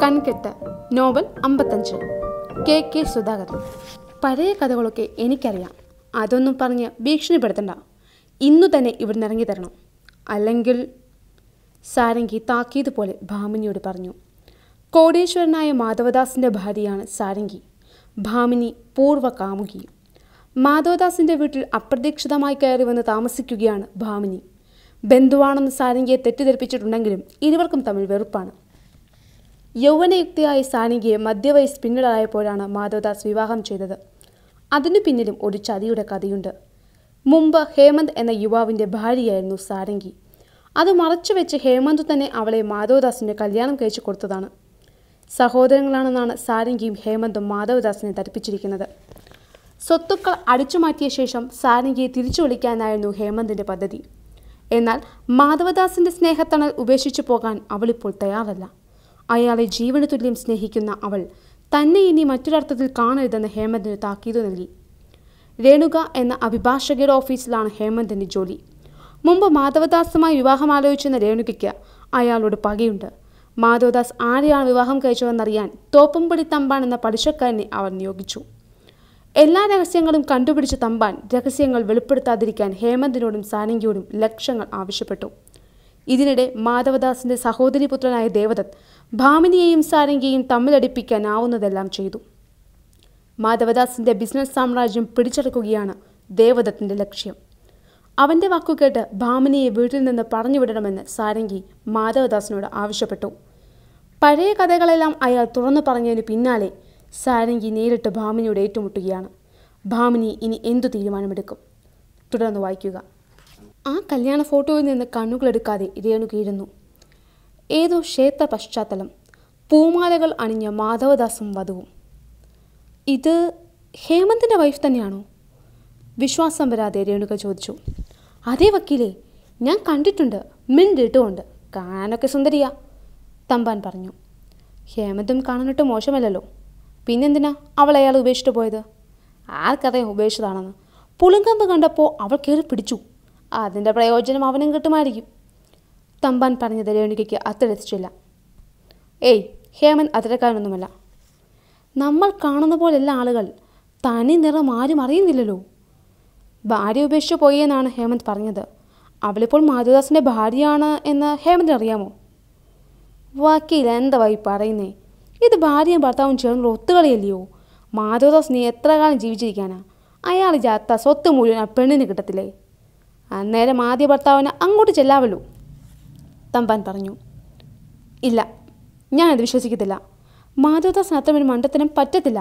കൺകെട്ട് novel അമ്പത്തഞ്ച് K K Sudhakaran പഴയ കഥകളൊക്കെ എനിക്കറിയാം അതൊന്നും പറഞ്ഞ് ഭീഷണിപ്പെടുത്തണ്ട ഇന്നു തന്നെ ഇവിടുന്ന് ഇറങ്ങി തരണം അല്ലെങ്കിൽ സാരംഗി താക്കീത് പോലെ ഭാമിനിയോട് പറഞ്ഞു കോടീശ്വരനായ മാധവദാസിൻ്റെ ഭാര്യയാണ് സാരംഗി ഭാമിനി പൂർവ്വ കാമുകി മാധവദാസിൻ്റെ വീട്ടിൽ അപ്രതീക്ഷിതമായി കയറി വന്ന് താമസിക്കുകയാണ് ഭാമിനി ബന്ധുവാണെന്ന് സാരംഗിയെ തെറ്റിദ്ധരിപ്പിച്ചിട്ടുണ്ടെങ്കിലും ഇരുവർക്കും തമ്മിൽ വെറുപ്പാണ് യൗവനയുക്തിയായ സാനികയെ മധ്യവയസ് പിന്നിടായപ്പോഴാണ് മാധവദാസ് വിവാഹം ചെയ്തത് അതിനു പിന്നിലും ഒരു ചതിയുടെ കഥയുണ്ട് മുമ്പ് ഹേമന്ത് എന്ന യുവാവിൻ്റെ ഭാര്യയായിരുന്നു സാരംഗി അത് മറച്ചുവെച്ച് ഹേമന്ത് തന്നെ അവളെ മാധവദാസിൻ്റെ കല്യാണം കഴിച്ചു കൊടുത്തതാണ് സഹോദരങ്ങളാണെന്നാണ് സാരംഗിയും ഹേമന്തും മാധവദാസിനെ ധരിപ്പിച്ചിരിക്കുന്നത് സ്വത്തുക്കൾ അടിച്ചുമാറ്റിയ ശേഷം സാരംഗിയെ തിരിച്ചു വിളിക്കാനായിരുന്നു ഹേമന്തിൻ്റെ പദ്ധതി എന്നാൽ മാധവദാസിൻ്റെ സ്നേഹത്തണൽ ഉപേക്ഷിച്ചു പോകാൻ അവളിപ്പോൾ തയ്യാറല്ല അയാളെ ജീവന് തുല്യം സ്നേഹിക്കുന്ന അവൾ തന്നെ ഇനി മറ്റൊരർത്ഥത്തിൽ കാണരുതെന്ന് ഹേമന്തിന് താക്കീത് നൽകി രേണുക എന്ന അഭിഭാഷകയുടെ ഓഫീസിലാണ് ഹേമന്തിൻ്റെ ജോലി മുമ്പ് മാധവദാസുമായി വിവാഹം ആലോചിച്ചിരുന്ന രേണുകയ്ക്ക് അയാളോട് പകയുണ്ട് മാധവദാസ് ആരെയാണ് വിവാഹം കഴിച്ചതെന്നറിയാൻ തോപ്പുംപടി തമ്പാൻ എന്ന പഠിച്ചക്കാരനെ അവർ നിയോഗിച്ചു എല്ലാ രഹസ്യങ്ങളും കണ്ടുപിടിച്ച് തമ്പാൻ രഹസ്യങ്ങൾ വെളിപ്പെടുത്താതിരിക്കാൻ ഹേമന്തിനോടും സാനങ്കിയോടും ലക്ഷങ്ങൾ ആവശ്യപ്പെട്ടു ഇതിനിടെ മാധവദാസിന്റെ സഹോദരിപുത്രനായ ദേവദത്ത് ഭാമിനിയെയും സാരംഗിയെയും തമ്മിലടിപ്പിക്കാനാവുന്നതെല്ലാം ചെയ്തു മാധവദാസിൻ്റെ ബിസിനസ് സാമ്രാജ്യം പിടിച്ചെടുക്കുകയാണ് ദേവദത്തിൻ്റെ ലക്ഷ്യം അവൻ്റെ വാക്കുകേട്ട് ഭാമിനിയെ വീട്ടിൽ നിന്ന് പറഞ്ഞുവിടണമെന്ന് സാരംഗി മാധവദാസിനോട് ആവശ്യപ്പെട്ടു പഴയ കഥകളെല്ലാം അയാൾ തുറന്നു പറഞ്ഞതിന് പിന്നാലെ സാരംഗി നേരിട്ട് ഭാമിനിയോട് ഏറ്റുമുട്ടുകയാണ് ഭാമിനി ഇനി എന്തു തീരുമാനമെടുക്കും തുടർന്ന് വായിക്കുക ആ കല്യാണ ഫോട്ടോയിൽ നിന്ന് കണ്ണുകളെടുക്കാതെ കീഴുന്നു ഏതോ ക്ഷേത്ര പശ്ചാത്തലം പൂമാലകൾ അണിഞ്ഞ മാധവദാസും വധുവും ഇത് ഹേമന്തിൻ്റെ വൈഫ് തന്നെയാണോ വിശ്വാസം വരാതെ രേണുക ചോദിച്ചു അതേ വക്കീലേ ഞാൻ കണ്ടിട്ടുണ്ട് മിണ്ടിട്ടുമുണ്ട് കാണാനൊക്കെ സുന്ദരിയാ തമ്പാൻ പറഞ്ഞു ഹേമന്തും കാണാനിട്ട് മോശമല്ലല്ലോ പിന്നെന്തിനാ അവൾ അയാൾ ഉപേക്ഷിച്ചു പോയത് ആർക്കറിയാം ഉപേക്ഷിച്ചതാണെന്ന് പുളിങ്കമ്പ് കണ്ടപ്പോൾ അവൾ കയറി പിടിച്ചു അതിൻ്റെ പ്രയോജനം അവനും കിട്ടുമായിരിക്കും തമ്പാൻ പറഞ്ഞത് ലേണികയ്ക്ക് അത്തടിച്ചിട്ടില്ല ഏയ് ഹേമൻ അത്തരക്കാരനൊന്നുമല്ല നമ്മൾ കാണുന്ന പോലെയുള്ള ആളുകൾ തനി നിറം ആരും അറിയുന്നില്ലല്ലോ ഭാര്യ ഉപേക്ഷിച്ച് പോയി എന്നാണ് ഹേമന്ത് പറഞ്ഞത് അവളിപ്പോൾ മാധുദാസിൻ്റെ ഭാര്യയാണ് എന്ന് ഹേമന്ത് അറിയാമോ വക്കീൽ എന്തായി പറയുന്നേ ഇത് ഭാര്യയും ഭർത്താവും ചേർന്നുള്ള ഒത്തുകളിയല്ലയോ മാധവദാസ് നീ എത്ര കാലം ജീവിച്ചിരിക്കാനാ അയാൾ ജാത്ത സ്വത്ത് മുഴുവൻ ആ പെണ്ണിന് കിട്ടത്തില്ലേ അന്നേരം ആദ്യ ഭർത്താവിന് അങ്ങോട്ട് ചെല്ലാവല്ലോ തമ്പാൻ പറഞ്ഞു ഇല്ല ഞാനത് വിശ്വസിക്കത്തില്ല മാധവദാസ് അത്ര ഒരു മണ്ടത്തരം പറ്റത്തില്ല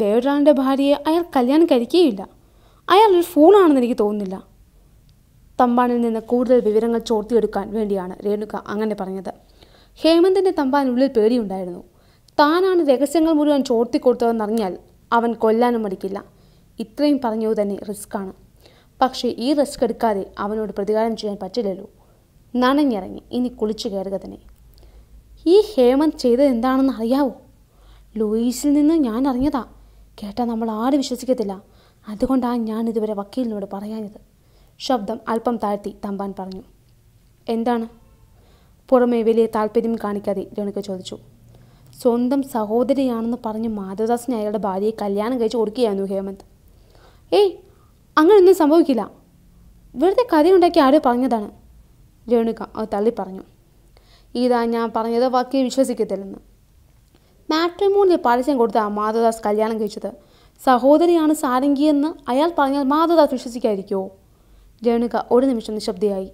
വേറൊരാളുടെ ഭാര്യയെ അയാൾ കല്യാണം കഴിക്കുകയില്ല അയാൾ ഒരു ഫൂളാണെന്ന് എനിക്ക് തോന്നുന്നില്ല തമ്പാനിൽ നിന്ന് കൂടുതൽ വിവരങ്ങൾ ചോർത്തിയെടുക്കാൻ വേണ്ടിയാണ് രേണുക അങ്ങനെ പറഞ്ഞത് ഹേമന്തിൻ്റെ തമ്പാനുള്ളിൽ പേടിയുണ്ടായിരുന്നു താനാണ് രഹസ്യങ്ങൾ മുഴുവൻ ചോർത്തിക്കൊടുത്തതെന്നറിഞ്ഞാൽ അവൻ കൊല്ലാനും മടിക്കില്ല ഇത്രയും പറഞ്ഞത് തന്നെ റിസ്ക്കാണ് പക്ഷേ ഈ റിസ്ക് എടുക്കാതെ അവനോട് പ്രതികാരം ചെയ്യാൻ പറ്റില്ലല്ലോ നനഞ്ഞിറങ്ങി ഇനി കുളിച്ചു കയറുക തന്നെ ഈ ഹേമന്ത് ചെയ്തത് എന്താണെന്ന് അറിയാവോ ലൂയിസിൽ നിന്ന് ഞാൻ അറിഞ്ഞതാ കേട്ടാൽ നമ്മൾ ആര് വിശ്വസിക്കത്തില്ല അതുകൊണ്ടാണ് ഞാൻ ഇതുവരെ വക്കീലിനോട് പറയാഞ്ഞത് ശബ്ദം അല്പം താഴ്ത്തി തമ്പാൻ പറഞ്ഞു എന്താണ് പുറമെ വലിയ താല്പര്യം കാണിക്കാതെ രണിക ചോദിച്ചു സ്വന്തം സഹോദരിയാണെന്ന് പറഞ്ഞ് മാധവദാസിനെ അയാളുടെ ഭാര്യയെ കല്യാണം കഴിച്ച് കൊടുക്കുകയായിരുന്നു ഹേമന്ത് ഏയ് അങ്ങനെയൊന്നും സംഭവിക്കില്ല വെറുതെ കഥയുണ്ടാക്കി ആരോ പറഞ്ഞതാണ് രേണുക അത് തള്ളിപ്പറഞ്ഞു ഇതാ ഞാൻ പറഞ്ഞത് വാക്കിയെ വിശ്വസിക്കത്തില്ലെന്ന് മാട്രിമോണിൽ പരസ്യം കൊടുത്ത മാധവദാസ് കല്യാണം കഴിച്ചത് സഹോദരിയാണ് സാരംഗിയെന്ന് അയാൾ പറഞ്ഞാൽ മാധവദാസ് വിശ്വസിക്കാതിരിക്കുമോ രേണുക ഒരു നിമിഷം നിശബ്ദയായി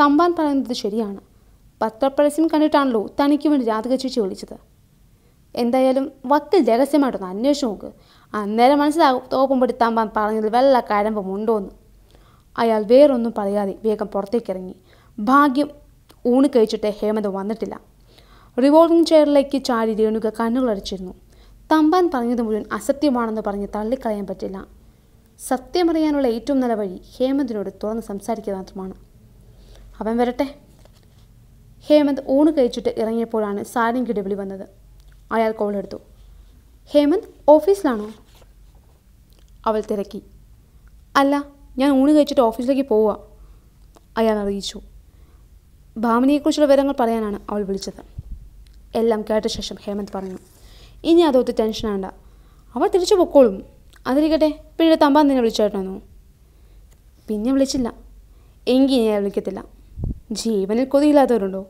തമ്പാൻ പറയുന്നത് ശരിയാണ് പത്രപരസ്യം കണ്ടിട്ടാണല്ലോ തനിക്ക് വേണ്ടി രാധക ചേച്ചി വിളിച്ചത് എന്തായാലും വക്കിൽ രഹസ്യമായിട്ടൊന്ന് അന്വേഷിച്ച് നോക്ക് അന്നേരം മനസ്സിലാകും തോപ്പുംപടി തമ്പാൻ പറഞ്ഞതിൽ വല്ല കഴമ്പുമുണ്ടോ എന്ന് അയാൾ വേറൊന്നും പറയാതെ വേഗം പുറത്തേക്കിറങ്ങി ഭാഗ്യം ഊണ് കഴിച്ചിട്ട് ഹേമന്ത് വന്നിട്ടില്ല റിവോൾവിംഗ് ചെയറിലേക്ക് ചാടി രേണുക കണ്ണുകളടിച്ചിരുന്നു തമ്പാൻ പറഞ്ഞത് മുഴുവൻ അസത്യമാണെന്ന് പറഞ്ഞ് തള്ളിക്കളയാൻ പറ്റില്ല സത്യമറിയാനുള്ള ഏറ്റവും നല്ല വഴി ഹേമന്തിനോട് തുറന്ന് സംസാരിക്കുക മാത്രമാണ് അവൻ വരട്ടെ ഹേമന്ത് ഊണ് കഴിച്ചിട്ട് ഇറങ്ങിയപ്പോഴാണ് സാരംഗിയുടെ വിളി വന്നത് അയാൾ കോൾ എടുത്തു ഹേമന്ത് ഓഫീസിലാണോ അവൾ തിരക്കി അല്ല ഞാൻ ഊണ് കഴിച്ചിട്ട് ഓഫീസിലേക്ക് പോവുക അയാൾ അറിയിച്ചു ഭാമിനിയെക്കുറിച്ചുള്ള വിവരങ്ങൾ പറയാനാണ് അവൾ വിളിച്ചത് എല്ലാം കേട്ട ശേഷം ഹേമന്ത് പറഞ്ഞു ഇനി അതൊത്ത് ടെൻഷനാണ്ട അവൾ തിരിച്ചു പൊക്കോളും അതിരിക്കട്ടെ പിന്നീട് തമ്പാൻ നിന്നെ വിളിച്ചായിരുന്നു പിന്നെ വിളിച്ചില്ല എങ്കിൽ ഞാൻ വിളിക്കത്തില്ല ജീവനിൽ കൊതിയില്ലാത്തവരുണ്ടോ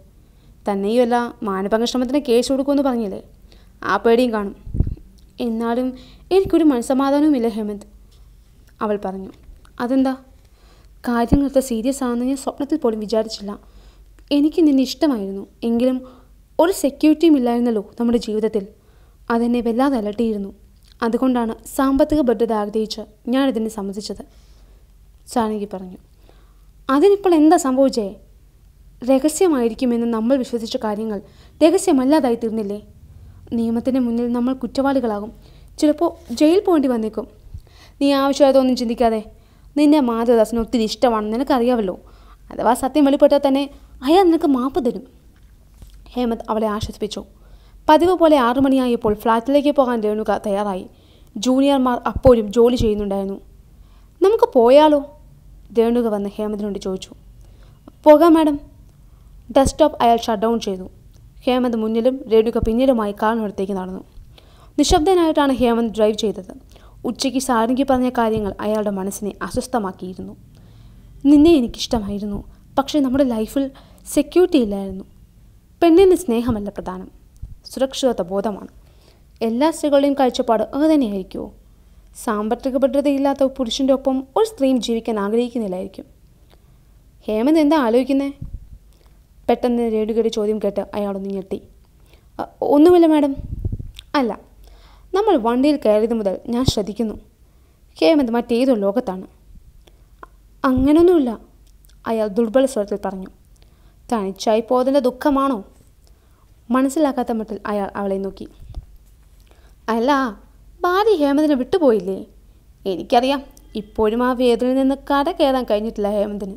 തന്നെയുമല്ല മാനഭംഗശ്രമത്തിന് കേസ് കൊടുക്കുമെന്ന് പറഞ്ഞില്ലേ ആ പേടിയും കാണും എന്നാലും എനിക്കൊരു മനസ്സമാധാനവുമില്ല ഹേമന്ത് അവൾ പറഞ്ഞു അതെന്താ കാര്യങ്ങളൊക്കെ സീരിയസ് ആണെന്ന് ഞാൻ സ്വപ്നത്തിൽ പോലും വിചാരിച്ചില്ല എനിക്ക് നിന്നെ ഇഷ്ടമായിരുന്നു എങ്കിലും ഒരു സെക്യൂരിറ്റിയും ഇല്ലായിരുന്നല്ലോ നമ്മുടെ ജീവിതത്തിൽ അതെന്നെ വല്ലാതെ അലട്ടിയിരുന്നു അതുകൊണ്ടാണ് സാമ്പത്തിക ഭദ്രത ആഗ്രഹിച്ച് ഞാനിതിനെ സമ്മതിച്ചത് ചാണകി പറഞ്ഞു അതിനിപ്പോൾ എന്താ സംഭവിച്ചേ രഹസ്യമായിരിക്കുമെന്ന് നമ്മൾ വിശ്വസിച്ച കാര്യങ്ങൾ രഹസ്യമല്ലാതായി തീർന്നില്ലേ നിയമത്തിൻ്റെ മുന്നിൽ നമ്മൾ കുറ്റവാളികളാകും ചിലപ്പോൾ ജയിൽ പോകേണ്ടി വന്നേക്കും നീ ആവശ്യമായതൊന്നും ചിന്തിക്കാതെ നിന്നെ മാധവദാസിന് ഒത്തിരി ഇഷ്ടമാണെന്ന് നിനക്കറിയാമല്ലോ അഥവാ സത്യം വെളിപ്പെട്ടാൽ തന്നെ അയാൾ നിനക്ക് മാപ്പ് തരും ഹേമന്ത് അവളെ ആശ്വസിപ്പിച്ചു പതിവ് പോലെ ആറു മണിയായപ്പോൾ ഫ്ലാറ്റിലേക്ക് പോകാൻ രേണുക തയ്യാറായി ജൂനിയർമാർ അപ്പോഴും ജോലി ചെയ്യുന്നുണ്ടായിരുന്നു നമുക്ക് പോയാലോ രേണുക വന്ന് ഹേമന്തിനോട് ചോദിച്ചു പോകാം മാഡം ഡെസ്ക്ടോപ്പ് അയാൾ ഷട്ട് ഡൗൺ ചെയ്തു ഹേമന്ത് മുന്നിലും രേണുക പിന്നിലുമായി കാറിനടുത്തേക്ക് നടന്നു നിശബ്ദനായിട്ടാണ് ഹേമന്ത് ഡ്രൈവ് ചെയ്തത് ഉച്ചയ്ക്ക് സാരംഗി പറഞ്ഞ കാര്യങ്ങൾ അയാളുടെ മനസ്സിനെ അസ്വസ്ഥമാക്കിയിരുന്നു നിന്നെ എനിക്കിഷ്ടമായിരുന്നു പക്ഷേ നമ്മുടെ ലൈഫിൽ സെക്യൂരിറ്റി ഇല്ലായിരുന്നു പെണ്ണിന് സ്നേഹമല്ല പ്രധാനം സുരക്ഷിതത്വ ബോധമാണ് എല്ലാ സ്ത്രീകളുടെയും കാഴ്ചപ്പാട് അത് തന്നെയായിരിക്കുമോ സാമ്പത്തിക ഭദ്രതയില്ലാത്ത പുരുഷൻ്റെ ഒപ്പം ഒരു സ്ത്രീയും ജീവിക്കാൻ ആഗ്രഹിക്കുന്നില്ലായിരിക്കും ഹേമന്ത് എന്താ ആലോചിക്കുന്നേ പെട്ടെന്ന് രേടുകയുടെ ചോദ്യം കേട്ട് അയാളൊന്ന് ഞെട്ടി ഒന്നുമില്ല മാഡം അല്ല നമ്മൾ വണ്ടിയിൽ കയറിയത് മുതൽ ഞാൻ ശ്രദ്ധിക്കുന്നു ഹേമന്ത് മറ്റേതൊരു ലോകത്താണ് അങ്ങനൊന്നുമില്ല അയാൾ ദുർബല സ്വരത്തിൽ പറഞ്ഞു തനിച്ചായി പോയതിൻ്റെ ദുഃഖമാണോ മനസ്സിലാക്കാത്ത മട്ടിൽ അയാൾ അവളെ നോക്കി അല്ല ഭാര്യ ഹേമന്തിന് വിട്ടുപോയില്ലേ എനിക്കറിയാം ഇപ്പോഴും ആ വേദനയിൽ നിന്ന് കട കയറാൻ കഴിഞ്ഞിട്ടില്ല ഹേമന്തിന്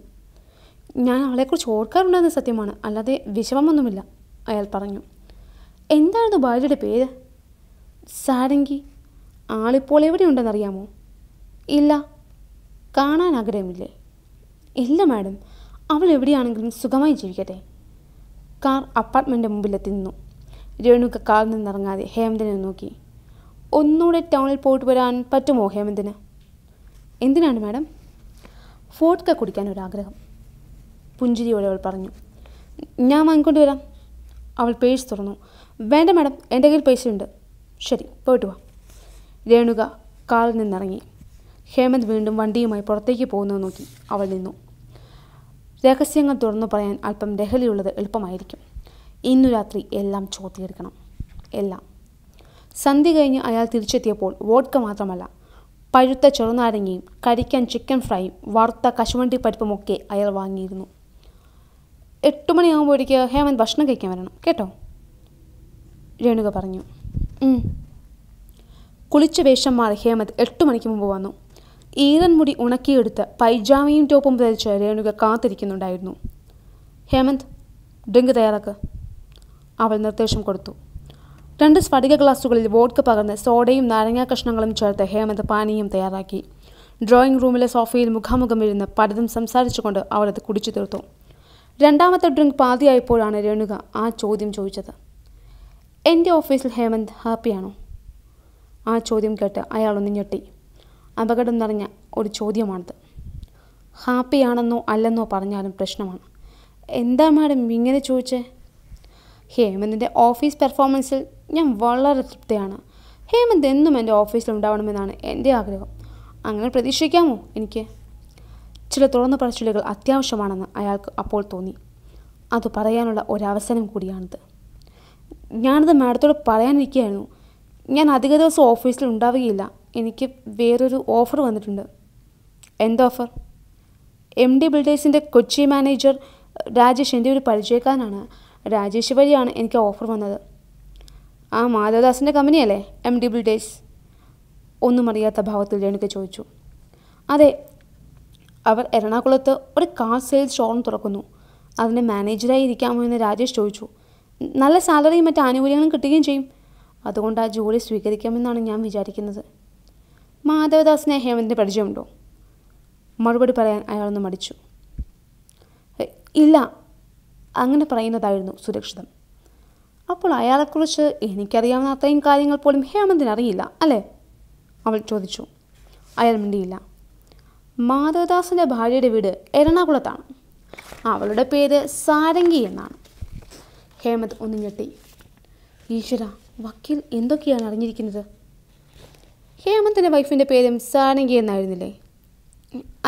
ഞാൻ അവളെക്കുറിച്ച് ഓർക്കാറുണ്ടെന്ന് സത്യമാണ് അല്ലാതെ വിഷമമൊന്നുമില്ല അയാൾ പറഞ്ഞു എന്തായിരുന്നു ഭാര്യയുടെ പേര് സാരംഗി ആളിപ്പോൾ എവിടെയുണ്ടെന്നറിയാമോ ഇല്ല കാണാൻ ആഗ്രഹമില്ലേ ഇല്ല മാഡം അവൾ എവിടെയാണെങ്കിലും സുഖമായി ജീവിക്കട്ടെ കാർ അപ്പാർട്ട്മെൻറ്റ് മുമ്പിലെത്തി നിന്നു രേണുക കാറിൽ നിന്നിറങ്ങാതെ ഹേമന്തിനെ നോക്കി ഒന്നുകൂടെ ടൗണിൽ പോയിട്ട് വരാൻ പറ്റുമോ ഹേമന്തിന് എന്തിനാണ് മാഡം ക കുടിക്കാൻ ഒരാഗ്രഹം പുഞ്ചിരിയോടെ അവൾ പറഞ്ഞു ഞാൻ വാങ്ങിക്കൊണ്ട് വരാം അവൾ പേഴ്സ് തുറന്നു വേണ്ട മാഡം എൻ്റെ കയ്യിൽ പൈസ ഉണ്ട് ശരി പോയിട്ട് വാ രേണുക കാറിൽ നിന്നിറങ്ങി ഹേമന്ത് വീണ്ടും വണ്ടിയുമായി പുറത്തേക്ക് പോകുന്നത് നോക്കി അവൾ നിന്നു രഹസ്യങ്ങൾ തുറന്നു പറയാൻ അല്പം ലഹലിയുള്ളത് എളുപ്പമായിരിക്കും ഇന്നു രാത്രി എല്ലാം ചോർത്തിയെടുക്കണം എല്ലാം സന്ധ്യ കഴിഞ്ഞ് അയാൾ തിരിച്ചെത്തിയപ്പോൾ വോഡ്ക മാത്രമല്ല പഴുത്ത ചെറുനാരങ്ങയും കരിക്കാൻ ചിക്കൻ ഫ്രൈയും വറുത്ത കശുവണ്ടി പരിപ്പുമൊക്കെ അയാൾ വാങ്ങിയിരുന്നു എട്ട് മണിയാകുമ്പോഴേക്ക് ഹേമന്ത് ഭക്ഷണം കഴിക്കാൻ വരണം കേട്ടോ രേണുക പറഞ്ഞു കുളിച്ച വേഷം മാറി ഹേമന്ത് എട്ട് മണിക്ക് മുമ്പ് വന്നു ഈറൻ മുടി ഉണക്കിയെടുത്ത് പൈജാമയും ടോപ്പും ധരിച്ച് രേണുക കാത്തിരിക്കുന്നുണ്ടായിരുന്നു ഹേമന്ത് ഡ്രിങ്ക് തയ്യാറാക്ക് അവൾ നിർദ്ദേശം കൊടുത്തു രണ്ട് സ്ഫടിക ഗ്ലാസുകളിൽ വോട്ട് പകർന്ന് സോഡയും നാരങ്ങാ കഷ്ണങ്ങളും ചേർത്ത് ഹേമന്ത് പാനീയം തയ്യാറാക്കി ഡ്രോയിങ് റൂമിലെ സോഫയിൽ മുഖാമുഖം ഇരുന്ന് പലതും സംസാരിച്ചുകൊണ്ട് അവളത് കുടിച്ചു തീർത്തു രണ്ടാമത്തെ ഡ്രിങ്ക് പാതിയായപ്പോഴാണ് രേണുക ആ ചോദ്യം ചോദിച്ചത് എൻ്റെ ഓഫീസിൽ ഹേമന്ത് ഹാപ്പിയാണോ ആ ചോദ്യം കേട്ട് അയാളൊന്ന് ഞെട്ടി അപകടം നിറഞ്ഞ ഒരു ചോദ്യമാണിത് ഹാപ്പിയാണെന്നോ അല്ലെന്നോ പറഞ്ഞാലും പ്രശ്നമാണ് എന്താ മാഡം ഇങ്ങനെ ചോദിച്ചേ ഹേമന്തിൻ്റെ ഓഫീസ് പെർഫോമൻസിൽ ഞാൻ വളരെ തൃപ്തിയാണ് ഹേമന്ത് എന്നും എൻ്റെ ഓഫീസിൽ ഉണ്ടാവണമെന്നാണ് എൻ്റെ ആഗ്രഹം അങ്ങനെ പ്രതീക്ഷിക്കാമോ എനിക്ക് ചില തുറന്ന പറച്ചിലുകൾ അത്യാവശ്യമാണെന്ന് അയാൾക്ക് അപ്പോൾ തോന്നി അത് പറയാനുള്ള ഒരവസരം കൂടിയാണിത് ഞാനത് മാഡത്തോട് പറയാനിരിക്കുകയായിരുന്നു ഞാൻ അധിക ദിവസം ഓഫീസിൽ ഉണ്ടാവുകയില്ല എനിക്ക് വേറൊരു ഓഫർ വന്നിട്ടുണ്ട് എന്ത് ഓഫർ എം ഡി ബിൽഡേഴ്സിൻ്റെ കൊച്ചി മാനേജർ രാജേഷ് എൻ്റെ ഒരു പരിചയക്കാരനാണ് രാജേഷ് വഴിയാണ് എനിക്ക് ഓഫർ വന്നത് ആ മാധവദാസിൻ്റെ കമ്പനിയല്ലേ എം ഡി ബിൽഡേഴ്സ് ഒന്നും അറിയാത്ത ഭാവത്തിൽ എനിക്ക് ചോദിച്ചു അതെ അവർ എറണാകുളത്ത് ഒരു കാർ സെയിൽസ് ഷോറൂം തുറക്കുന്നു അതിൻ്റെ മാനേജറായി ഇരിക്കാമോ എന്ന് രാജേഷ് ചോദിച്ചു നല്ല സാലറിയും മറ്റ് ആനുകൂല്യങ്ങളും കിട്ടുകയും ചെയ്യും അതുകൊണ്ട് ആ ജോലി സ്വീകരിക്കാമെന്നാണ് ഞാൻ വിചാരിക്കുന്നത് മാധവദാസിനെ ഹേമന്തിന് പരിചയമുണ്ടോ മറുപടി പറയാൻ അയാളൊന്ന് മടിച്ചു ഇല്ല അങ്ങനെ പറയുന്നതായിരുന്നു സുരക്ഷിതം അപ്പോൾ അയാളെക്കുറിച്ച് എനിക്കറിയാവുന്ന അത്രയും കാര്യങ്ങൾ പോലും ഹേമന്തിന് അറിയില്ല അല്ലേ അവൾ ചോദിച്ചു അയാൾ മിണ്ടിയില്ല മാധവദാസിൻ്റെ ഭാര്യയുടെ വീട് എറണാകുളത്താണ് അവളുടെ പേര് സാരംഗി എന്നാണ് ഹേമന്ത് ഒന്നും ഞെട്ടി ഈശ്വര വക്കീൽ എന്തൊക്കെയാണ് അറിഞ്ഞിരിക്കുന്നത് ഹേമന്തിൻ്റെ വൈഫിൻ്റെ പേരും സാരംഗി എന്നായിരുന്നില്ലേ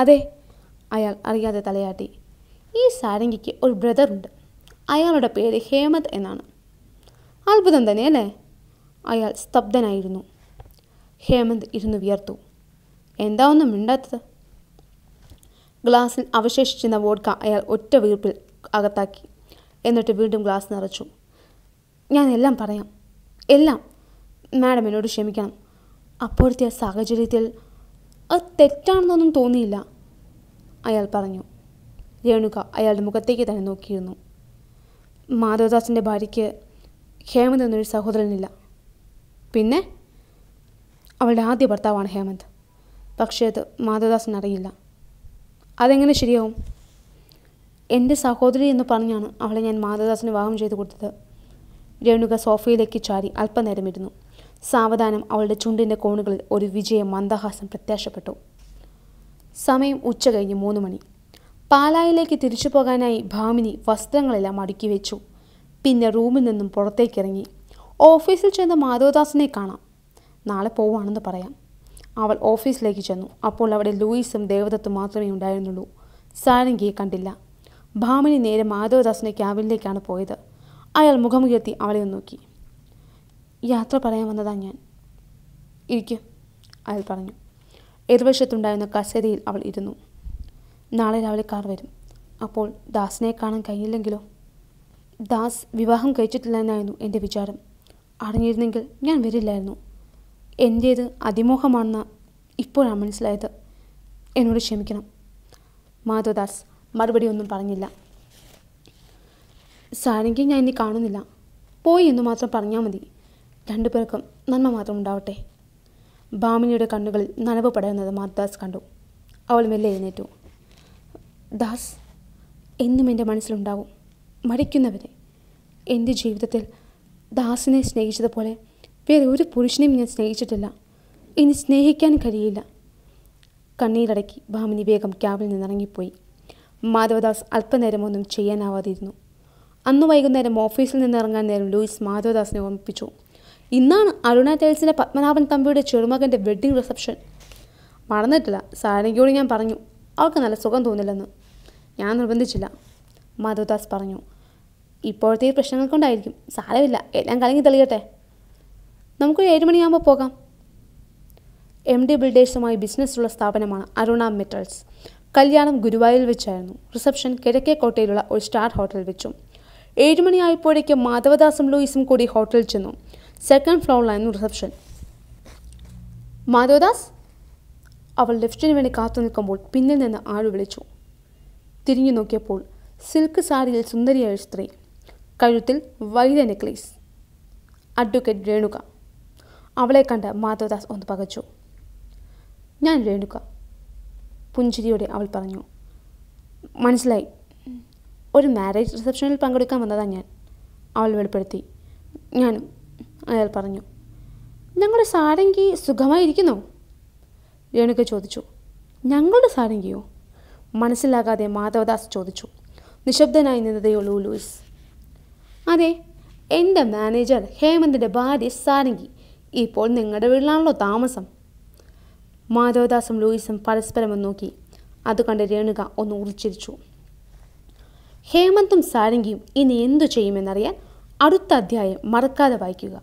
അതെ അയാൾ അറിയാതെ തലയാട്ടി ഈ സാരംഗിക്ക് ഒരു ബ്രദറുണ്ട് അയാളുടെ പേര് ഹേമന്ത് എന്നാണ് അത്ഭുതം തന്നെ അല്ലേ അയാൾ സ്തബ്ധനായിരുന്നു ഹേമന്ത് ഇരുന്ന് വിയർത്തു എന്താ ഒന്നും മിണ്ടാത്തത് ഗ്ലാസ്സിൽ അവശേഷിച്ചിരുന്ന വോഡ്ക അയാൾ ഒറ്റ വീർപ്പിൽ അകത്താക്കി എന്നിട്ട് വീണ്ടും ഗ്ലാസ് നിറച്ചു ഞാൻ എല്ലാം പറയാം എല്ലാം മാഡം എന്നോട് ക്ഷമിക്കണം അപ്പോഴത്തെ ആ സാഹചര്യത്തിൽ അത് തെറ്റാണെന്നൊന്നും തോന്നിയില്ല അയാൾ പറഞ്ഞു രേണുക അയാളുടെ മുഖത്തേക്ക് തന്നെ നോക്കിയിരുന്നു മാധവദാസിൻ്റെ ഭാര്യയ്ക്ക് ഹേമന്ത് എന്നൊരു സഹോദരനില്ല പിന്നെ അവളുടെ ആദ്യ ഭർത്താവാണ് ഹേമന്ത് പക്ഷേ അത് അറിയില്ല അതെങ്ങനെ ശരിയാവും എൻ്റെ സഹോദരി എന്ന് പറഞ്ഞാണ് അവളെ ഞാൻ മാധവദാസിന് വിവാഹം ചെയ്തു കൊടുത്തത് രേണുക സോഫയിലേക്ക് ചാരി അല്പനേരം ഇരുന്നു സാവധാനം അവളുടെ ചുണ്ടിൻ്റെ കോണുകളിൽ ഒരു വിജയ മന്ദഹാസം പ്രത്യാശപ്പെട്ടു സമയം ഉച്ച കഴിഞ്ഞ് മൂന്ന് മണി പാലായിലേക്ക് തിരിച്ചു പോകാനായി ഭാമിനി വസ്ത്രങ്ങളെല്ലാം അടുക്കി വെച്ചു പിന്നെ റൂമിൽ നിന്നും പുറത്തേക്കിറങ്ങി ഓഫീസിൽ ചെന്ന മാധവദാസിനെ കാണാം നാളെ പോവുകയാണെന്ന് പറയാം അവൾ ഓഫീസിലേക്ക് ചെന്നു അപ്പോൾ അവിടെ ലൂയിസും ദേവദത്തും മാത്രമേ ഉണ്ടായിരുന്നുള്ളൂ സാരംഗിയെ കണ്ടില്ല ഭാമിനി നേരെ മാധവദാസിൻ്റെ ക്യാബിനിലേക്കാണ് പോയത് അയാൾ മുഖമുയർത്തി അവളെ നോക്കി യാത്ര പറയാൻ വന്നതാ ഞാൻ ഇരിക്കും അയാൾ പറഞ്ഞു എതിർവശത്തുണ്ടായിരുന്ന കസേരയിൽ അവൾ ഇരുന്നു നാളെ രാവിലെ കാർ വരും അപ്പോൾ ദാസിനെ കാണാൻ കഴിയില്ലെങ്കിലോ ദാസ് വിവാഹം കഴിച്ചിട്ടില്ല എന്നായിരുന്നു എൻ്റെ വിചാരം അറിഞ്ഞിരുന്നെങ്കിൽ ഞാൻ വരില്ലായിരുന്നു എൻ്റേത് അതിമോഹമാണെന്ന് ഇപ്പോഴാണ് മനസ്സിലായത് എന്നോട് ക്ഷമിക്കണം മാധവദാസ് മറുപടി ഒന്നും പറഞ്ഞില്ല സാരെങ്കിൽ ഞാൻ ഇനി കാണുന്നില്ല പോയി എന്ന് മാത്രം പറഞ്ഞാൽ മതി പേർക്കും നന്മ മാത്രം ഉണ്ടാവട്ടെ ഭാമിനിയുടെ കണ്ണുകളിൽ നനവ് പടയുന്നത് മാർദാസ് കണ്ടു അവൾ മെല്ലെ എഴുന്നേറ്റു ദാസ് എന്നും എൻ്റെ മനസ്സിലുണ്ടാവും മടിക്കുന്നവരെ എൻ്റെ ജീവിതത്തിൽ ദാസിനെ സ്നേഹിച്ചതുപോലെ വേറെ ഒരു പുരുഷനെയും ഞാൻ സ്നേഹിച്ചിട്ടില്ല ഇനി സ്നേഹിക്കാൻ കഴിയില്ല കണ്ണീരടക്കി ഭാമിനി വേഗം ക്യാബിൽ നിന്നിറങ്ങിപ്പോയി മാധവദാസ് അല്പനേരം ഒന്നും ചെയ്യാനാവാതിരുന്നു അന്ന് വൈകുന്നേരം ഓഫീസിൽ നിന്നിറങ്ങാൻ നേരം ലൂയിസ് മാധവദാസിനെ ഓർമ്മിപ്പിച്ചു ഇന്നാണ് അരുണ ടൈൽസിൻ്റെ പത്മനാഭൻ തമ്പിയുടെ ചെറുമകൻ്റെ വെഡ്ഡിംഗ് റിസപ്ഷൻ മറന്നിട്ടില്ല സാരംഗിയോട് ഞാൻ പറഞ്ഞു അവൾക്ക് നല്ല സുഖം തോന്നില്ലെന്ന് ഞാൻ നിർബന്ധിച്ചില്ല മധുദാസ് പറഞ്ഞു ഇപ്പോഴത്തെ ഈ പ്രശ്നങ്ങൾ കൊണ്ടായിരിക്കും സാരമില്ല എല്ലാം കലങ്ങി തെളിയട്ടെ നമുക്കൊരു ഏഴ് മണിയാകുമ്പോൾ പോകാം എം ഡി ബിൽഡേഴ്സുമായി ബിസിനസ്സുള്ള സ്ഥാപനമാണ് അരുണ മെറ്റൽസ് കല്യാണം ഗുരുവായൂരിൽ വെച്ചായിരുന്നു റിസപ്ഷൻ കിഴക്കേക്കോട്ടയിലുള്ള ഒരു സ്റ്റാർ ഹോട്ടൽ വെച്ചു ഏഴുമണിയായപ്പോഴേക്കും മാധവദാസും ലൂയിസും കൂടി ഹോട്ടലിൽ ചെന്നു സെക്കൻഡ് ഫ്ലോറിലായിരുന്നു റിസപ്ഷൻ മാധവദാസ് അവൾ ലിഫ്റ്റിന് വേണ്ടി കാത്തു നിൽക്കുമ്പോൾ പിന്നിൽ നിന്ന് ആൾ വിളിച്ചു തിരിഞ്ഞു നോക്കിയപ്പോൾ സിൽക്ക് സാരിയിൽ സുന്ദരിയായ സ്ത്രീ കഴുത്തിൽ വൈദ്യ നെക്ലേസ് അഡ്വക്കേറ്റ് രേണുക അവളെ കണ്ട് മാധവദാസ് ഒന്ന് പകച്ചു ഞാൻ രേണുക പുഞ്ചിരിയോടെ അവൾ പറഞ്ഞു മനസ്സിലായി ഒരു മാരേജ് റിസപ്ഷനിൽ പങ്കെടുക്കാൻ വന്നതാണ് ഞാൻ അവൾ വെളിപ്പെടുത്തി ഞാനും അയാൾ പറഞ്ഞു ഞങ്ങളുടെ സാരംഗി സുഖമായിരിക്കുന്നു രേണുക ചോദിച്ചു ഞങ്ങളുടെ സാരംഗിയോ മനസ്സിലാകാതെ മാധവദാസ് ചോദിച്ചു നിശബ്ദനായി നിന്നതേയുള്ളൂ ലൂയിസ് അതെ എൻ്റെ മാനേജർ ഹേമന്തിൻ്റെ ഭാര്യ സാരംഗി ഇപ്പോൾ നിങ്ങളുടെ വീട്ടിലാണല്ലോ താമസം മാധവദാസും ലൂയിസും പരസ്പരം നോക്കി അത് കണ്ട് രേണുക ഒന്ന് ഉറിച്ചിരിച്ചു ഹേമന്തും സാരംഗിയും ഇനി എന്തു ചെയ്യുമെന്നറിയാൻ അടുത്ത അധ്യായം മറക്കാതെ വായിക്കുക